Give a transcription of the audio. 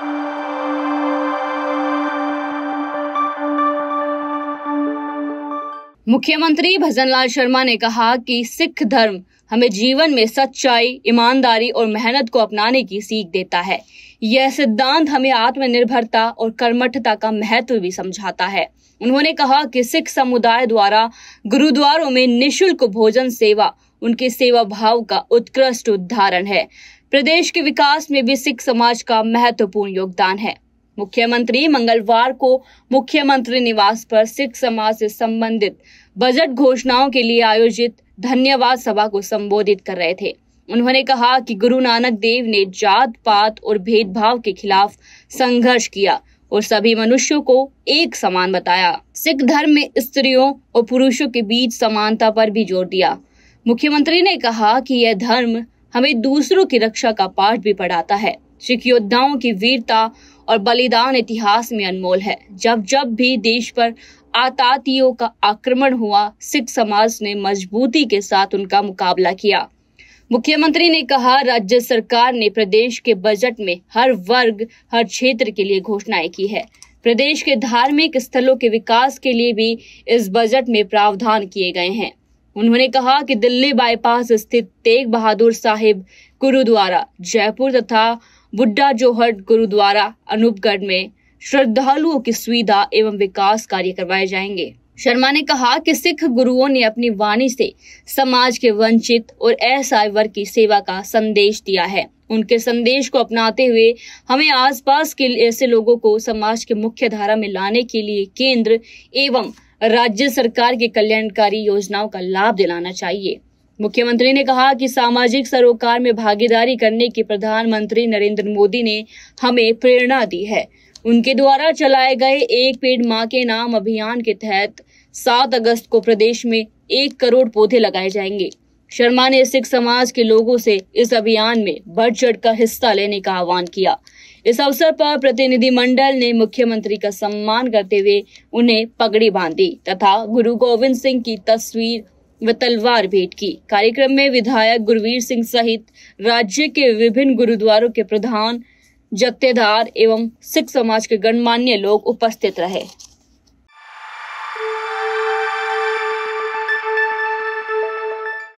Thank you. मुख्यमंत्री भजनलाल शर्मा ने कहा कि सिख धर्म हमें जीवन में सच्चाई ईमानदारी और मेहनत को अपनाने की सीख देता है यह सिद्धांत हमें आत्मनिर्भरता और कर्मठता का महत्व भी समझाता है उन्होंने कहा कि सिख समुदाय द्वारा गुरुद्वारों में निशुल्क भोजन सेवा उनके सेवा भाव का उत्कृष्ट उदाहरण है प्रदेश के विकास में भी सिख समाज का महत्वपूर्ण योगदान है मुख्यमंत्री मंगलवार को मुख्यमंत्री निवास पर सिख समाज से संबंधित बजट घोषणाओं के लिए आयोजित धन्यवाद सभा को संबोधित कर रहे थे उन्होंने कहा कि गुरु नानक देव ने जात पात और भेदभाव के खिलाफ संघर्ष किया और सभी मनुष्यों को एक समान बताया सिख धर्म में स्त्रियों और पुरुषों के बीच समानता पर भी जोर दिया मुख्यमंत्री ने कहा कि यह धर्म हमें दूसरों की रक्षा का पाठ भी पढ़ाता है सिख योद्धाओं की वीरता और बलिदान इतिहास में अनमोल है जब जब भी देश पर आतातियों का आक्रमण हुआ सिख समाज ने मजबूती के साथ उनका मुकाबला किया मुख्यमंत्री ने कहा राज्य सरकार ने प्रदेश के बजट में हर वर्ग हर क्षेत्र के लिए घोषणाएं की है प्रदेश के धार्मिक स्थलों के विकास के लिए भी इस बजट में प्रावधान किए गए हैं उन्होंने कहा कि दिल्ली बाईपास स्थित तेग बहादुर साहिब गुरुद्वारा जयपुर तथा बुड्ढा जोहर गुरुद्वारा अनूपगढ़ में श्रद्धालुओं की सुविधा एवं विकास कार्य करवाए जाएंगे शर्मा ने कहा कि सिख गुरुओं ने अपनी वाणी से समाज के वंचित और असहाय वर्ग की सेवा का संदेश दिया है उनके संदेश को अपनाते हुए हमें आसपास के ऐसे लोगों को समाज के मुख्य धारा में लाने के लिए केंद्र एवं राज्य सरकार की कल्याणकारी योजनाओं का लाभ दिलाना चाहिए मुख्यमंत्री ने कहा कि सामाजिक सरोकार में भागीदारी करने की प्रधानमंत्री नरेंद्र मोदी ने हमें प्रेरणा दी है उनके द्वारा चलाए गए एक पेड़ माँ के नाम अभियान के तहत सात अगस्त को प्रदेश में एक करोड़ पौधे लगाए जाएंगे शर्मा ने सिख समाज के लोगों से इस अभियान में बढ़ चढ़ कर हिस्सा लेने का आह्वान किया इस अवसर पर प्रतिनिधिमंडल ने मुख्यमंत्री का सम्मान करते हुए उन्हें पगड़ी बांधी तथा गुरु गोविंद सिंह की तस्वीर व तलवार भेंट की कार्यक्रम में विधायक गुरवीर सिंह सहित राज्य के विभिन्न गुरुद्वारों के प्रधान जत्थेदार एवं सिख समाज के गणमान्य लोग उपस्थित रहे